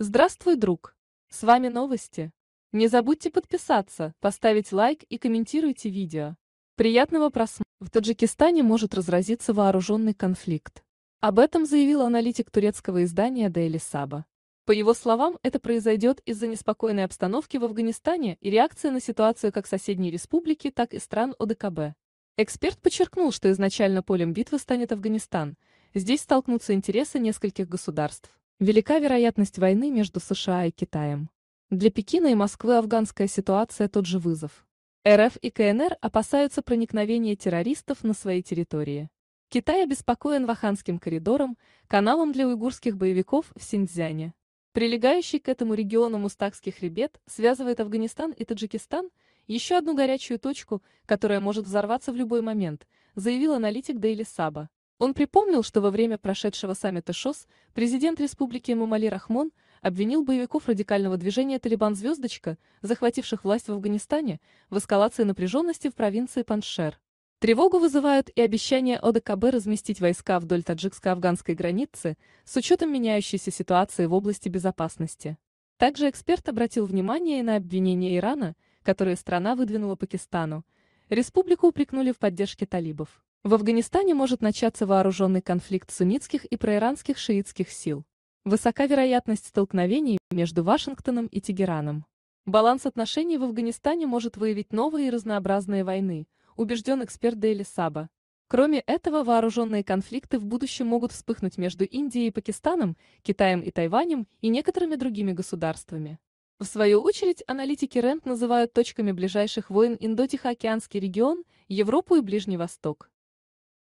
Здравствуй, друг! С вами новости. Не забудьте подписаться, поставить лайк и комментируйте видео. Приятного просмотра. В Таджикистане может разразиться вооруженный конфликт. Об этом заявил аналитик турецкого издания Daily Saba. По его словам, это произойдет из-за неспокойной обстановки в Афганистане и реакции на ситуацию как соседней республики, так и стран ОДКБ. Эксперт подчеркнул, что изначально полем битвы станет Афганистан. Здесь столкнутся интересы нескольких государств. Велика вероятность войны между США и Китаем. Для Пекина и Москвы афганская ситуация тот же вызов. РФ и КНР опасаются проникновения террористов на свои территории. Китай обеспокоен Ваханским коридором, каналом для уйгурских боевиков в Синьцзяне. Прилегающий к этому региону Мустакский хребет связывает Афганистан и Таджикистан, еще одну горячую точку, которая может взорваться в любой момент, заявил аналитик Дейли Саба. Он припомнил, что во время прошедшего саммита ШОС президент республики Мамали Рахмон обвинил боевиков радикального движения «Талибан-звездочка», захвативших власть в Афганистане, в эскалации напряженности в провинции Паншер. Тревогу вызывают и обещания ОДКБ разместить войска вдоль таджикско-афганской границы с учетом меняющейся ситуации в области безопасности. Также эксперт обратил внимание и на обвинения Ирана, которые страна выдвинула Пакистану. Республику упрекнули в поддержке талибов. В Афганистане может начаться вооруженный конфликт суннитских и проиранских шиитских сил. Высока вероятность столкновений между Вашингтоном и Тегераном. Баланс отношений в Афганистане может выявить новые и разнообразные войны, убежден эксперт Дейли Саба. Кроме этого, вооруженные конфликты в будущем могут вспыхнуть между Индией и Пакистаном, Китаем и Тайванем и некоторыми другими государствами. В свою очередь, аналитики РЕНД называют точками ближайших войн Индо-Тихоокеанский регион, Европу и Ближний Восток.